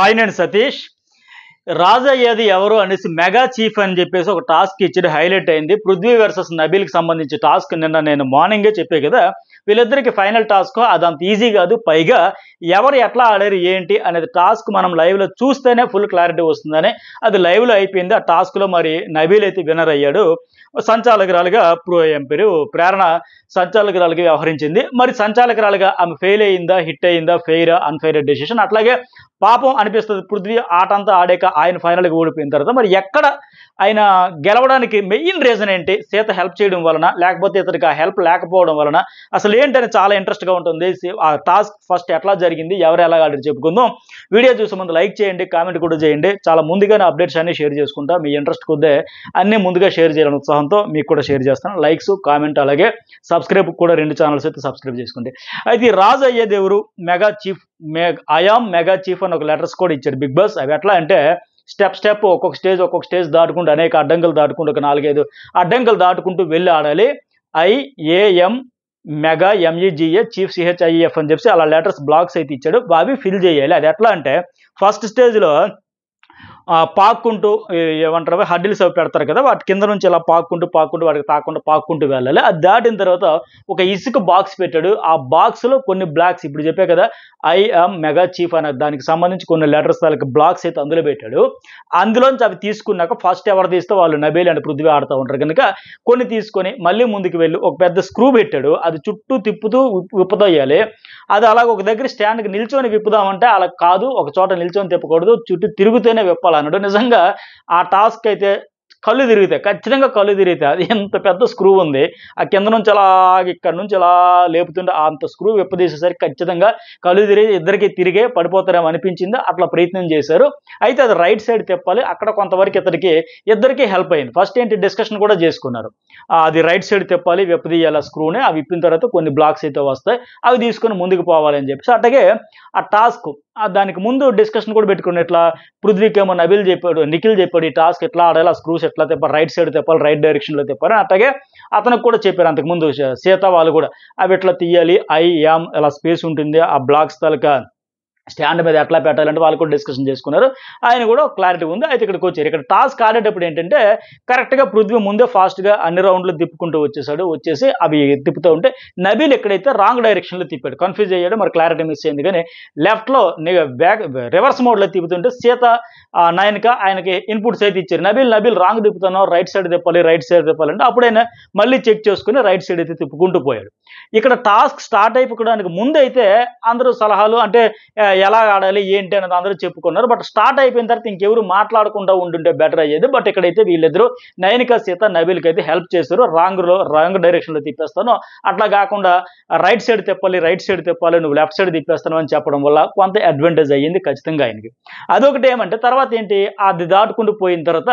hi నేను సతీష్ రాజయ్యది ఎవరు అనేసి మెగా చీఫ్ అని చెప్పేసి ఒక టాస్క్ ఇచ్చి హైలైట్ అయింది పృథ్వీ వర్సెస్ నబీల్కి సంబంధించి టాస్క్ నిన్న నేను మార్నింగే చెప్పే కదా వీళ్ళిద్దరికి ఫైనల్ టాస్క్ అదంత ఈజీ కాదు పైగా ఎవరు ఎట్లా ఆడారు ఏంటి అనేది టాస్క్ మనం లైవ్లో చూస్తేనే ఫుల్ క్లారిటీ వస్తుందని అది లైవ్లో అయిపోయింది ఆ టాస్క్లో మరి నబీల్ అయితే విన్నర్ అయ్యాడు సంచాలకురాలుగా ప్రో ఎంపీరు ప్రేరణ సంచాలకురాలుగా వ్యవహరించింది మరి సంచాలకురాలుగా ఆమె ఫెయిల్ అయిందా హిట్ అయిందా ఫెయిర్ అన్ఫెయిర్ డెసిషన్ అట్లాగే పాపం అనిపిస్తుంది పృథ్వీ ఆట అంతా ఆడాక ఆయన ఫైనల్కి ఓడిపోయిన తర్వాత మరి ఎక్కడ ఆయన గెలవడానికి మెయిన్ రీజన్ ఏంటి సీత హెల్ప్ చేయడం వలన లేకపోతే ఇతనికి ఆ హెల్ప్ లేకపోవడం వలన అసలు ఏంటని చాలా ఇంట్రెస్ట్గా ఉంటుంది ఆ టాస్క్ ఫస్ట్ ఎట్లా జరిగింది ఎవరు ఎలా ఆడి చెప్పుకుందాం వీడియో చూసే ముందు లైక్ చేయండి కామెంట్ కూడా చేయండి చాలా ముందుగానే అప్డేట్స్ అన్ని షేర్ చేసుకుంటా మీ ఇంట్రెస్ట్ కొద్దే అన్నీ ముందుగా షేర్ చేయాలని ఉత్సాహంతో మీకు కూడా షేర్ చేస్తాను లైక్స్ కామెంట్ అలాగే సబ్ సబ్స్క్రైబ్ కూడా రెండు ఛానల్స్ అయితే సబ్స్క్రైబ్ చేసుకోండి అయితే రాజు అయ్యేదేవరు మెగా చీఫ్ మే ఐఆమ్ మెగా చీఫ్ అని ఒక లెటర్స్ కూడా ఇచ్చారు బిగ్ బాస్ అవి ఎట్లా అంటే స్టెప్ స్టెప్ ఒక్కొక్క స్టేజ్ ఒక్కొక్క స్టేజ్ దాటుకుంటూ అనేక అడ్డంకులు దాటుకుంటూ ఒక నాలుగైదు అడ్డంకులు దాటుకుంటూ వెళ్ళి ఆడాలి I A M mega M E G A chief C H I F అని చెప్పి అలా లెటర్స్ బ్లాక్స్ అయితే ఇచ్చాడు అవి ఫిల్ చేయాలి అది ఎట్లా అంటే ఫస్ట్ స్టేజ్లో పాక్కుంటూ ఏమంటారు హడ్డిల్స్ అవి పెడతారు కదా వాటి కింద నుంచి ఇలా పాక్కుంటూ పాక్కుంటూ వాటికి తాకుండా పాక్కుంటూ వెళ్ళాలి అది దాటిన తర్వాత ఒక ఇసుక బాక్స్ పెట్టాడు ఆ బాక్స్లో కొన్ని బ్లాక్స్ ఇప్పుడు చెప్పే కదా ఐఎమ్ మెగా చీఫ్ అనే దానికి సంబంధించి కొన్ని లెటర్స్ దానికి బ్లాక్స్ అయితే అందులో పెట్టాడు అందులోంచి అవి తీసుకున్నాక ఫస్ట్ ఎవరు తీస్తే వాళ్ళు నబేలి అంటే పృథ్వీ ఆడుతూ ఉంటారు కనుక కొన్ని తీసుకొని మళ్ళీ ముందుకు వెళ్ళి ఒక పెద్ద స్క్రూ పెట్టాడు అది చుట్టూ తిప్పుతూ విప్పదోయాలి అది అలాగ ఒక దగ్గర స్టాండ్కి నిల్చొని విప్పుదామంటే అలా కాదు ఒక చోట నిల్చొని తిప్పకూడదు చుట్టూ తిరుగుతూనే విప్పాలి అనడు నిజంగా ఆ టాస్క్ అయితే కళ్ళు తిరిగితే ఖచ్చితంగా కళ్ళు తిరిగితే అది ఎంత పెద్ద స్క్రూ ఉంది ఆ కింద నుంచి అలా ఇక్కడ నుంచి అలా లేపుతుంటే అంత స్క్రూ విప్పదీసేసరికి ఖచ్చితంగా కళ్ళు తిరిగి ఇద్దరికి తిరిగే పడిపోతారేమో అనిపించింది అట్లా ప్రయత్నం చేశారు అయితే అది రైట్ సైడ్ తిప్పాలి అక్కడ కొంతవరకు ఇతనికి ఇద్దరికి హెల్ప్ అయింది ఫస్ట్ ఏంటి డిస్కషన్ కూడా చేసుకున్నారు అది రైట్ సైడ్ తిప్పాలి విప్పదీయాలి స్క్రూని అవి విప్పిన తర్వాత కొన్ని బ్లాక్స్ అయితే వస్తాయి అవి తీసుకొని ముందుకు పోవాలని చెప్పేసి అట్లాగే ఆ టాస్క్ దానికి ముందు డిస్కషన్ కూడా పెట్టుకుని ఇట్లా ఏమో నబిల్ చెప్పాడు నిఖిల్ చెప్పాడు ఈ టాస్క్ ఎట్లా ఆడాలి స్క్రూస్ ఎట్లా తెప్పాలి రైట్ సైడ్ తెప్పాలి రైట్ డైరెక్షన్లో తెప్పారు అట్లాగే అతనికి కూడా చెప్పారు అంతకుముందు సీత వాళ్ళు కూడా అవి ఎట్లా తీయాలి ఐ యామ్ ఎలా స్పేస్ ఉంటుంది ఆ బ్లాక్స్ తలక స్టాండ్ మీద ఎట్లా పెట్టాలంటే వాళ్ళు కూడా డిస్కషన్ చేసుకున్నారు ఆయన కూడా క్లారిటీ ఉంది అయితే ఇక్కడికి వచ్చారు ఇక్కడ టాస్క్ ఆడేటప్పుడు ఏంటంటే కరెక్ట్గా పృథ్వీ ముందే ఫాస్ట్గా అన్ని రౌండ్లు తిప్పుకుంటూ వచ్చేసాడు వచ్చేసి అవి తిప్పుతూ ఉంటే నబీల్ ఎక్కడైతే రాంగ్ డైరెక్షన్లో తిప్పాడు కన్ఫ్యూజ్ అయ్యాడు మరి క్లారిటీ మిస్ అయింది కానీ లెఫ్ట్లో బ్యాక్ రివర్స్ మోడ్లో తిప్పుతుంటే సీత నాయనక ఆయనకి ఇన్పుట్స్ అయితే ఇచ్చారు నబీల్ నబీల్ రాంగ్ తిప్పుతున్నావు రైట్ సైడ్ తిప్పాలి రైట్ సైడ్ తిప్పాలంటే అప్పుడైనా మళ్ళీ చెక్ చేసుకుని రైట్ సైడ్ అయితే తిప్పుకుంటూ పోయాడు ఇక్కడ టాస్క్ స్టార్ట్ అయిపోవడానికి ముందైతే అందరూ సలహాలు అంటే ఎలా ఆడాలి ఏంటి అనేది అందరూ చెప్పుకున్నారు బట్ స్టార్ట్ అయిపోయిన తర్వాత ఇంకెవరు మాట్లాడకుండా ఉండుంటే బెటర్ అయ్యేది బట్ ఇక్కడైతే వీళ్ళిద్దరూ నయనిక సీత నబీల్కి అయితే హెల్ప్ చేశారు రాంగ్లో రాంగ్ డైరెక్షన్లో తిప్పేస్తాను అట్లా కాకుండా రైట్ సైడ్ తిప్పాలి రైట్ సైడ్ తిప్పాలి నువ్వు లెఫ్ట్ సైడ్ తిప్పేస్తాను అని చెప్పడం వల్ల కొంత అడ్వాంటేజ్ అయ్యింది ఖచ్చితంగా ఆయనకి అదొకటి ఏమంటే తర్వాత ఏంటి అది దాటుకుంటూ పోయిన తర్వాత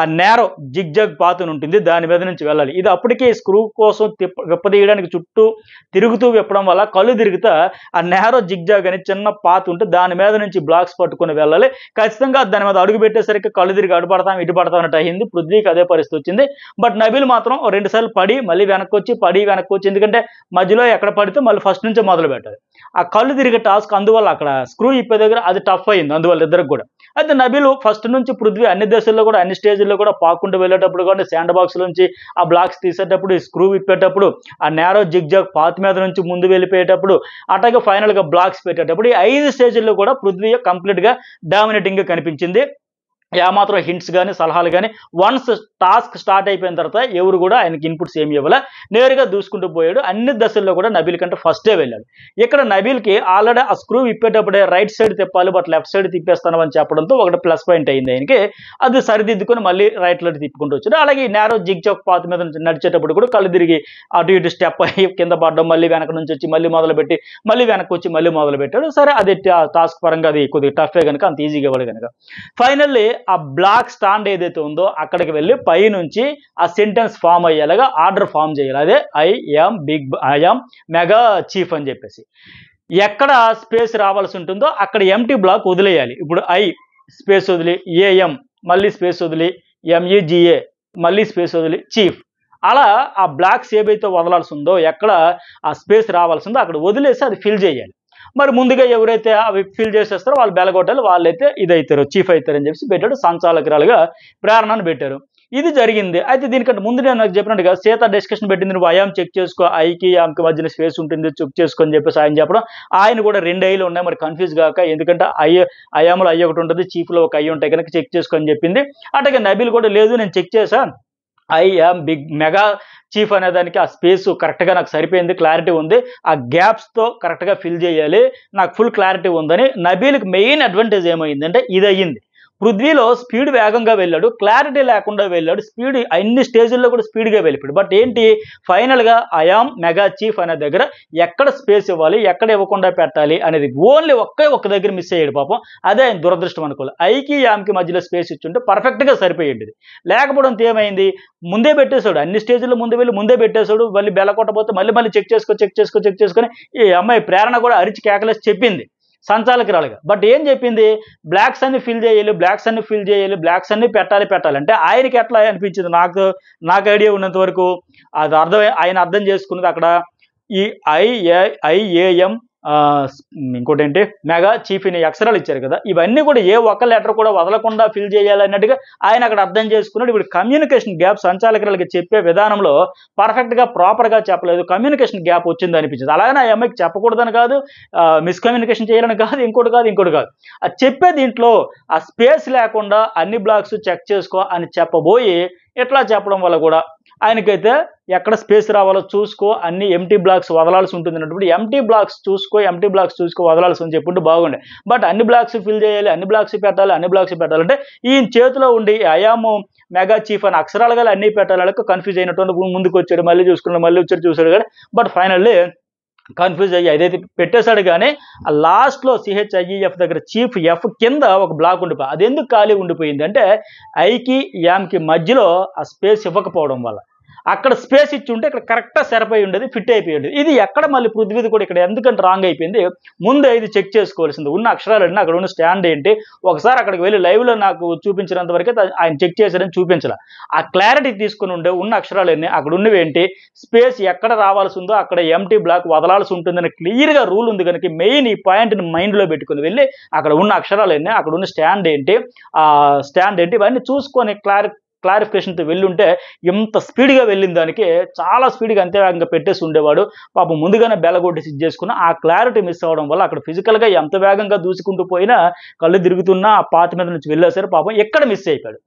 ఆ నేరో జిగ్జాగ్ పాతను ఉంటుంది దాని మీద నుంచి వెళ్ళాలి ఇది అప్పటికే స్క్రూ కోసం తిప్ప విప్పదీయడానికి చుట్టూ తిరుగుతూ విప్పడం వల్ల కళ్ళు తిరిగితే ఆ నేరో జిగ్జాగ్ అని చిన్న పాత ఉంటే దాని మీద నుంచి బ్లాక్స్ పట్టుకుని వెళ్ళాలి ఖచ్చితంగా దాని మీద అడుగు పెట్టేసరికి కళ్ళు తిరిగి అడుపడతాం ఇటు పడతాం అన్నట్టు అయింది పృథ్వీకి అదే పరిస్థితి వచ్చింది బట్ నబీల్ మాత్రం రెండుసార్లు పడి మళ్ళీ వెనక్కి వచ్చి పడి వెనక్కి వచ్చి ఎందుకంటే మధ్యలో ఎక్కడ పడితే మళ్ళీ ఫస్ట్ నుంచే మొదలు పెట్టాలి ఆ కళ్ళు తిరిగే టాస్క్ అందువల్ల అక్కడ స్క్రూ ఇప్పే దగ్గర అది టఫ్ అయింది అందువల్ల ఇద్దరికి కూడా అయితే నబీలు ఫస్ట్ నుంచి పృథ్వీ అన్ని దేశాల్లో కూడా అన్ని స్టేజ్లో కూడా పాకుండా వెళ్ళేటప్పుడు కానీ శాండ్ బాక్స్ నుంచి ఆ బ్లాక్స్ తీసేటప్పుడు ఈ స్క్రూ విప్పేటప్పుడు ఆ నేరో జిగ్జాగ్ పాత్ మీద నుంచి ముందు వెళ్ళిపోయేటప్పుడు అట్లాగే ఫైనల్గా బ్లాక్స్ పెట్టేటప్పుడు ఈ ఐదు స్టేజ్ల్లో కూడా పృథ్వీ కంప్లీట్గా డామినేటింగ్గా కనిపించింది ఏమాత్రం హింట్స్ కానీ సలహాలు కానీ వన్స్ టాస్క్ స్టార్ట్ అయిపోయిన తర్వాత ఎవరు కూడా ఆయనకి ఇన్పుట్స్ ఏమి ఇవ్వలే నేరుగా దూసుకుంటూ పోయాడు అన్ని దశల్లో కూడా నబీల్ కంటే ఫస్టే వెళ్ళాడు ఇక్కడ నబీల్కి ఆల్రెడీ ఆ స్క్రూ ఇప్పేటప్పుడే రైట్ సైడ్ తిప్పాలి బట్ లెఫ్ట్ సైడ్ తిప్పేస్తాను అని చెప్పడంతో ఒకటి ప్లస్ పాయింట్ అయింది ఆయనకి అది సరిదిద్దుకొని మళ్ళీ రైట్లో తిప్పుకుంటూ వచ్చాడు అలాగే నేరో జిగ్ చౌక్ పాత మీద నడిచేటప్పుడు కూడా కళ్ళు తిరిగి అటు ఇటు స్టెప్ అయ్యి కింద పడడం మళ్ళీ వెనక నుంచి వచ్చి మళ్ళీ మొదలుపెట్టి మళ్ళీ వెనక్కి వచ్చి మళ్ళీ మొదలుపెట్టాడు సరే అది టాస్క్ పరంగా అది కొద్దిగా టఫే కనుక అంత ఈజీగా ఇవ్వాలి కనుక ఫైనల్లీ ఆ బ్లాక్ స్టాండ్ ఏదైతే ఉందో అక్కడికి వెళ్ళి పై నుంచి ఆ సెంటెన్స్ ఫామ్ అయ్యేలాగా ఆర్డర్ ఫామ్ చేయాలి అదే I'm big I'm mega chief అని చెప్పేసి ఎక్కడ స్పేస్ రావాల్సి ఉంటుందో అక్కడ ఎంటీ బ్లాక్ వదిలేయాలి ఇప్పుడు ఐ స్పేస్ వదిలి ఏఎం మళ్ళీ స్పేస్ వదిలి ఎంఈజిఏ మళ్ళీ స్పేస్ వదిలి చీఫ్ అలా ఆ బ్లాక్స్ ఏవైతే వదలాల్సి ఉందో ఎక్కడ ఆ స్పేస్ రావాల్సి ఉందో అక్కడ వదిలేసి అది ఫిల్ చేయాలి మరి ముందుగా ఎవరైతే అవి ఫిల్ చేసేస్తారో వాళ్ళు బెలగొట్టాలి వాళ్ళైతే ఇదైతారు చీఫ్ అవుతారని చెప్పి పెట్టాడు సంచాలకరాలుగా ప్రేరణను పెట్టారు ఇది జరిగింది అయితే దీనికంటే ముందు నేను నాకు చెప్పినట్టుగా సీత డిస్కషన్ పెట్టింది నువ్వు అయాం చెక్ చేసుకో ఐకి ఆమెకి మధ్యన స్పేస్ ఉంటుంది చెక్ చేసుకో అని చెప్పేసి ఆయన చెప్పడం ఆయన కూడా రెండు ఐలు ఉన్నాయి మరి కన్ఫ్యూజ్ కాక ఎందుకంటే అయ్య అయాములు అయ్యి ఒకటి ఉంటుంది చీఫ్లో ఒక అయ్యి ఉంటాయి కనుక చెక్ చేసుకో అని చెప్పింది అట్లాగే నబీలు కూడా లేదు నేను చెక్ చేశాను I am big mega chief అనేదానికి ఆ స్పేస్ కరెక్ట్గా నాకు సరిపోయింది క్లారిటీ ఉంది ఆ గ్యాప్స్తో కరెక్ట్గా ఫిల్ చేయాలి నాకు ఫుల్ క్లారిటీ ఉందని నబీల్కి మెయిన్ అడ్వాంటేజ్ ఏమైందంటే ఇది అయ్యింది పృథ్వీలో స్పీడ్ వేగంగా వెళ్ళాడు క్లారిటీ లేకుండా వెళ్ళాడు స్పీడ్ అన్ని స్టేజుల్లో కూడా స్పీడ్గా వెళ్ళిపోయాడు బట్ ఏంటి ఫైనల్గా అయామ్ మెగా చీఫ్ అనే దగ్గర ఎక్కడ స్పేస్ ఇవ్వాలి ఎక్కడ ఇవ్వకుండా పెట్టాలి అనేది ఓన్లీ ఒక్కే ఒక్క దగ్గర మిస్ అయ్యాడు పాపం అదే ఆయన దురదృష్టం అనుకోవాలి ఐకి యామ్కి మధ్యలో స్పేస్ ఇచ్చుంటే పర్ఫెక్ట్గా సరిపోయింది లేకపోవడంతో ఏమైంది ముందే పెట్టేశాడు అన్ని స్టేజ్లో ముందు వెళ్ళి ముందే పెట్టేశాడు మళ్ళీ బెల్లకొట్టబోతే మళ్ళీ మళ్ళీ చెక్ చేసుకో చెక్ చేసుకో చెక్ చేసుకొని ఈ అమ్మాయి ప్రేరణ కూడా అరిచి కేకలేసి చెప్పింది సంచాలకురాలుగా బట్ ఏం చెప్పింది బ్లాక్స్ అన్ని ఫిల్ చేయాలి బ్లాక్స్ అన్ని ఫిల్ చేయాలి బ్లాక్స్ అన్ని పెట్టాలి పెట్టాలి అంటే ఆయనకి ఎట్లా అనిపించింది నాకు నాకు ఐడియా ఉన్నంత వరకు అది అర్థం ఆయన అర్థం చేసుకున్నది అక్కడ ఈ ఐఏఐఏఎం ఇంకోటి ఏంటి మెగా చీఫ్ ఇన్ అక్షరాలు ఇచ్చారు కదా ఇవన్నీ కూడా ఏ ఒక్క లెటర్ కూడా వదలకుండా ఫిల్ చేయాలన్నట్టుగా ఆయన అక్కడ అర్థం చేసుకున్నాడు ఇప్పుడు కమ్యూనికేషన్ గ్యాప్ సంచాలకురాలకి చెప్పే విధానంలో పర్ఫెక్ట్గా ప్రాపర్గా చెప్పలేదు కమ్యూనికేషన్ గ్యాప్ వచ్చింది అనిపించింది అలాగే ఆ అమ్మాయికి చెప్పకూడదని కాదు మిస్కమ్యూనికేషన్ చేయాలని కాదు ఇంకోటి కాదు ఇంకోటి కాదు ఆ చెప్పే దీంట్లో ఆ స్పేస్ లేకుండా అన్ని బ్లాక్స్ చెక్ చేసుకో అని చెప్పబోయి ఇట్లా చెప్పడం వల్ల కూడా ఆయనకైతే ఎక్కడ స్పేస్ రావాలో చూసుకో అన్ని ఎంటీ బ్లాక్స్ వదలాల్సి ఉంటుంది అన్నప్పుడు ఎంటీ బ్లాక్స్ చూసుకో ఎంటీ బ్లాక్స్ చూసుకో వదలాల్సి ఉంది చెప్పుంటే బాగుండే బట్ అన్ని బ్లాక్స్ ఫిల్ చేయాలి అన్ని బ్లాక్స్ పెట్టాలి అన్ని బ్లాక్స్ పెట్టాలంటే ఈయన చేతిలో ఉండి అయాము మెగా చీఫ్ అని అక్షరాలుగా అన్ని పెట్టాలి కన్ఫ్యూజ్ అయినటువంటి ముందుకు వచ్చాడు మళ్ళీ చూసుకున్నాడు మళ్ళీ వచ్చాడు చూసాడు కానీ బట్ ఫైనల్లీ కన్ఫ్యూజ్ అయ్యి అదైతే పెట్టేశాడు కానీ ఆ లాస్ట్లో సిహెచ్ఐఈఎఫ్ e దగ్గర చీఫ్ ఎఫ్ కింద ఒక బ్లాక్ ఉండిపోయి అది ఎందుకు ఖాళీ ఉండిపోయింది అంటే ఐకి యామ్కి మధ్యలో ఆ స్పేస్ ఇవ్వకపోవడం వల్ల అక్కడ స్పేస్ ఇచ్చి ఉంటే ఇక్కడ కరెక్ట్గా సరిపోయి ఉండేది ఫిట్ అయిపోయి ఉండేది ఇది ఎక్కడ మళ్ళీ పృథ్వీది కూడా ఇక్కడ ఎందుకంటే రాంగ్ అయిపోయింది ముందే ఇది చెక్ చేసుకోవాల్సింది ఉన్న అక్షరాలు అన్నీ అక్కడ ఉన్న స్టాండ్ ఏంటి ఒకసారి అక్కడికి వెళ్ళి లైవ్లో నాకు చూపించినంత వరకు ఆయన చెక్ చేశారని చూపించాల ఆ క్లారిటీ తీసుకుని ఉండే ఉన్న అక్షరాలు అన్నీ అక్కడ ఉన్నవి ఏంటి స్పేస్ ఎక్కడ రావాల్సి ఉందో అక్కడ ఎంటీ బ్లాక్ వదలాల్సి ఉంటుందని క్లియర్గా రూల్ ఉంది కనుక మెయిన్ ఈ పాయింట్ని మైండ్లో పెట్టుకుని వెళ్ళి అక్కడ ఉన్న అక్షరాలు ఎన్ని అక్కడ ఉన్న స్టాండ్ ఏంటి స్టాండ్ ఏంటి ఇవన్నీ చూసుకొని క్లారి క్లారిఫికేషన్తో వెళ్ళుంటే ఎంత స్పీడ్గా వెళ్ళిన దానికి చాలా స్పీడ్గా అంతేవేగంగా పెట్టేసి ఉండేవాడు పాపం ముందుగానే బెలగొట్టి సిద్ధ చేసుకున్న ఆ క్లారిటీ మిస్ అవ్వడం వల్ల అక్కడ ఫిజికల్గా ఎంత వేగంగా దూసుకుంటూ పోయినా కళ్ళు తిరుగుతున్నా ఆ పాత మీద నుంచి వెళ్ళేసరి పాపం ఎక్కడ మిస్ అయిపోయాడు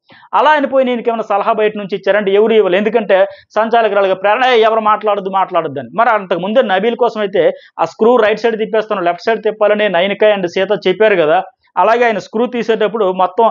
అలా అనిపోయి నేను ఏమైనా సలహా బయట నుంచి ఇచ్చారంటే ఎవరు ఇవ్వాలి ఎందుకంటే సంచాలకురాలుగా ప్రేరణ ఎవరు మాట్లాడద్దు మాట్లాడద్దు అని మరి అంతకు ముందే నబీల్ కోసం అయితే ఆ స్క్రూ రైట్ సైడ్ తిప్పేస్తాను లెఫ్ట్ సైడ్ తిప్పాలని నైనికాయ అండ్ సీత చెప్పారు కదా అలాగే ఆయన స్క్రూ తీసేటప్పుడు మొత్తం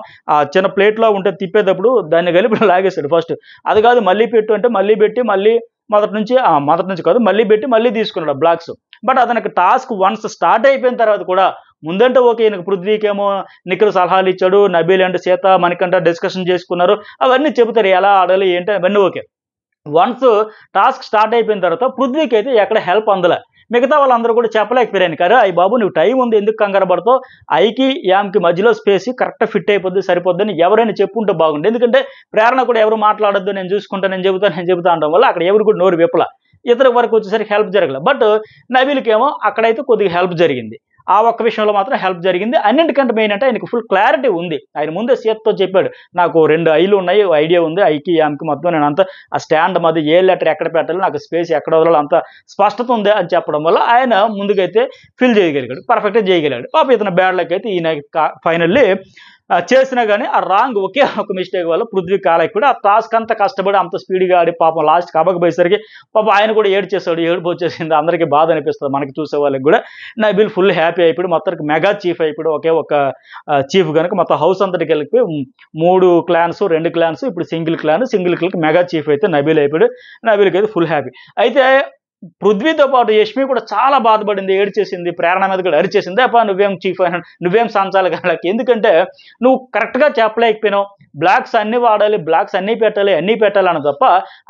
చిన్న ప్లేట్లో ఉంటే తిప్పేటప్పుడు దాన్ని కలిపి లాగేశాడు ఫస్ట్ అది కాదు మళ్ళీ పెట్టు అంటే మళ్ళీ పెట్టి మళ్ళీ మొదటి నుంచి మొదటి నుంచి కాదు మళ్ళీ పెట్టి మళ్ళీ తీసుకున్నాడు బ్లాక్స్ బట్ అతనికి టాస్క్ వన్స్ స్టార్ట్ అయిపోయిన తర్వాత కూడా ముందంటే ఓకే ఈయనకు పృథ్వీకేమో నిఖిల్ సలహాలు ఇచ్చాడు నబీల్ అంటే సీత మనకంట డిస్కషన్ చేసుకున్నారు అవన్నీ చెబుతారు ఎలా ఆడాలి ఏంటి అవన్నీ ఓకే వన్స్ టాస్క్ స్టార్ట్ అయిపోయిన తర్వాత పృథ్వీకి అయితే ఎక్కడ హెల్ప్ అందలే మిగతా వాళ్ళందరూ కూడా చెప్పలేకపోయాను కారు అయ్యి బాబు నువ్వు టైం ఉంది ఎందుకు కంగారు పడతావు ఐకి యామ్కి మధ్యలో స్పేస్ కరెక్ట్ ఫిట్ అయిపోద్ది సరిపోద్దని ఎవరైనా చెప్పుంటే బాగుండు ఎందుకంటే ప్రేరణ కూడా ఎవరు మాట్లాడద్దు నేను చూసుకుంటా నేను చెబుతాను నేను చెబుతా అనడం వల్ల అక్కడ ఎవరు కూడా నోరు విప్పల ఇతర వరకు వచ్చేసరికి హెల్ప్ జరగలేదు బట్ నవీలకేమో అక్కడైతే కొద్దిగా హెల్ప్ జరిగింది ఆ ఒక్క విషయంలో మాత్రం హెల్ప్ జరిగింది అన్నింటికంటే మెయిన్ అంటే ఆయనకు ఫుల్ క్లారిటీ ఉంది ఆయన ముందే సేత్తో చెప్పాడు నాకు రెండు ఐలు ఉన్నాయి ఐడియా ఉంది ఐకి ఆమెకి మొత్తం నేను అంత ఆ స్టాండ్ మాది ఏ లెటర్ ఎక్కడ పెట్టాలి నాకు స్పేస్ ఎక్కడ వదలాలి అంత స్పష్టత ఉంది అని చెప్పడం వల్ల ఆయన ముందుకైతే ఫిల్ చేయగలిగాడు పర్ఫెక్ట్గా చేయగలిగాడు పాప ఇతను బ్యాడ్లకి అయితే ఈయన ఫైనల్లీ చేసినా కానీ ఆ రాంగ్ ఒకే ఒక మిస్టేక్ వల్ల పృథ్వీ కాలకి కూడా ఆ టాస్క్ అంతా కష్టపడి అంత స్పీడ్గా ఆడి పాపం లాస్ట్ కాకపోయేసరికి పాపం ఆయన కూడా ఏడు చేశాడు ఏడు వచ్చేసింది అందరికీ బాధ అనిపిస్తుంది మనకి చూసే వాళ్ళకి కూడా నబిల్ ఫుల్ హ్యాపీ అయిపోయి మొత్తానికి మెగా చీఫ్ అయిపోయి ఒకే ఒక చీఫ్ కనుక మొత్తం హౌస్ అంతటికి వెళ్ళిపోయి మూడు క్లాన్స్ రెండు క్లాన్స్ ఇప్పుడు సింగిల్ క్లాన్ సింగిల్ క్లాన్కి మెగా చీఫ్ అయితే నబీల్ అయిపోయాడు నబీల్కి అయితే ఫుల్ హ్యాపీ అయితే పృథ్వీతో పాటు యష్మి కూడా చాలా బాధపడింది ఏడ్చేసింది ప్రేరణ మీద కూడా అరిచేసింది అప్ప నువ్వేం చీఫ్ అయినా నువ్వేం సంచాలి కాళ్ళకి ఎందుకంటే నువ్వు కరెక్ట్గా చెప్పలేకపోయినావు బ్లాక్స్ అన్ని వాడాలి బ్లాక్స్ అన్నీ పెట్టాలి అన్నీ పెట్టాలని తప్ప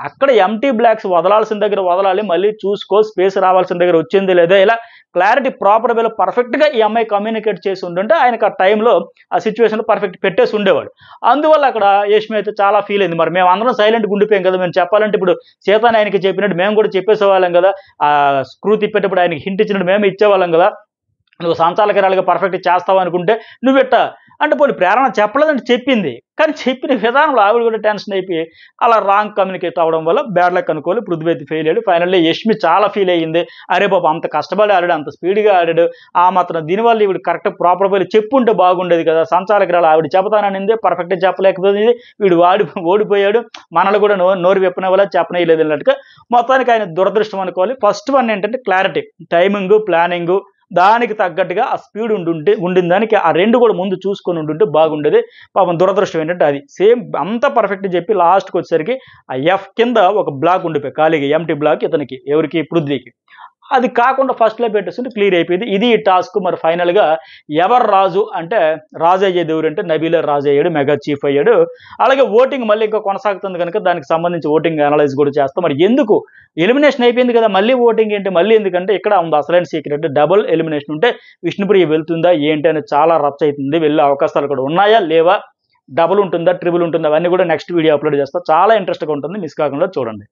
అక్కడ ఎంటీ బ్లాక్స్ వదలాల్సిన దగ్గర వదలాలి మళ్ళీ చూసుకో స్పేస్ రావాల్సిన దగ్గర వచ్చింది లేదా ఇలా క్లారిటీ ప్రాపర్ వేలో పర్ఫెక్ట్గా ఈ అమ్మాయి కమ్యూనికేట్ చేసి ఉండుంటే ఆయనకు ఆ టైంలో ఆ సిచ్యువేషన్లో పర్ఫెక్ట్ పెట్టేసి ఉండేవాడు అందువల్ల అక్కడ యష్మి అయితే చాలా ఫీల్ అయింది మరి మేము అందరం సైలెంట్గా ఉండిపోయాం కదా మేము చెప్పాలంటే ఇప్పుడు సీతాని ఆయనకి చెప్పినట్టు మేము కూడా చెప్పేసేవాళ్ళం కదా ఆ స్క్రూ తిప్పేటప్పుడు ఆయనకి హింట్ ఇచ్చినట్టు మేము ఇచ్చేవాళ్ళం కదా నువ్వు సంచాలకరాలుగా పర్ఫెక్ట్ చేస్తావు అనుకుంటే నువ్వు ఇట్ట అంటే పోనీ ప్రేరణ చెప్పలేదంటే చెప్పింది కానీ చెప్పిన విధానంలో ఆవిడ కూడా టెన్షన్ అయిపోయి అలా రాంగ్ కమ్యూనికేట్ అవ్వడం వల్ల బ్యాడ్ లక్ అనుకోవాలి పృథ్వీతి ఫెయిల్ అయ్యాడు ఫైనల్లీ యష్మి చాలా ఫీల్ అయ్యింది అరే బాబు అంత కష్టపడి ఆడాడు అంత స్పీడ్గా ఆడాడు ఆ మాత్రం దీనివల్ల ఇవి కరెక్ట్ ప్రాపర్ వేలు చెప్పుంటే బాగుండేది కదా సంచాలకురాలు ఆవిడ చెబుతాననింది పర్ఫెక్ట్గా చెప్పలేకపోయింది వీడు వాడి ఓడిపోయాడు మనల్ని కూడా నో నోరు చెప్పనే చెప్పనేయలేదు అన్నట్టుగా మొత్తానికి ఆయన దురదృష్టం అనుకోవాలి ఫస్ట్ వన్ ఏంటంటే క్లారిటీ టైమింగు ప్లానింగు దానికి తగ్గట్టుగా ఆ స్పీడ్ ఉండుంటే దానికి ఆ రెండు కూడా ముందు చూసుకొని ఉంటే బాగుండేది పాపం దురదృష్టం ఏంటంటే అది సేమ్ అంత పర్ఫెక్ట్ చెప్పి లాస్ట్కి వచ్చేసరికి ఆ ఎఫ్ కింద ఒక బ్లాక్ ఉండిపోయి ఖాళీగా ఎంటీ బ్లాక్ ఇతనికి ఎవరికి పృథ్వీకి అది కాకుండా ఫస్ట్లో పెట్టేసుకుంటే క్లియర్ అయిపోయింది ఇది ఈ టాస్క్ మరి ఫైనల్గా ఎవరు రాజు అంటే రాజు దేవుడు అంటే నబీల రాజు అయ్యాడు మెగా చీఫ్ అయ్యాడు అలాగే ఓటింగ్ మళ్ళీ ఇంకా కొనసాగుతుంది కనుక దానికి సంబంధించి ఓటింగ్ అనలైజ్ కూడా చేస్తాం మరి ఎందుకు ఎలిమినేషన్ అయిపోయింది కదా మళ్ళీ ఓటింగ్ ఏంటి మళ్ళీ ఎందుకంటే ఇక్కడ ఉంది అసలైన సీక్రెట్ డబుల్ ఎలిమినేషన్ ఉంటే విష్ణుప్రియ వెళ్తుందా ఏంటి అని చాలా రచ్ అవుతుంది వెళ్ళే అవకాశాలు కూడా ఉన్నాయా లేవా డబుల్ ఉంటుందా ట్రిబుల్ ఉంటుందా అవన్నీ కూడా నెక్స్ట్ వీడియో అప్లోడ్ చేస్తా చాలా ఇంట్రెస్ట్గా ఉంటుంది మిస్ కాకుండా చూడండి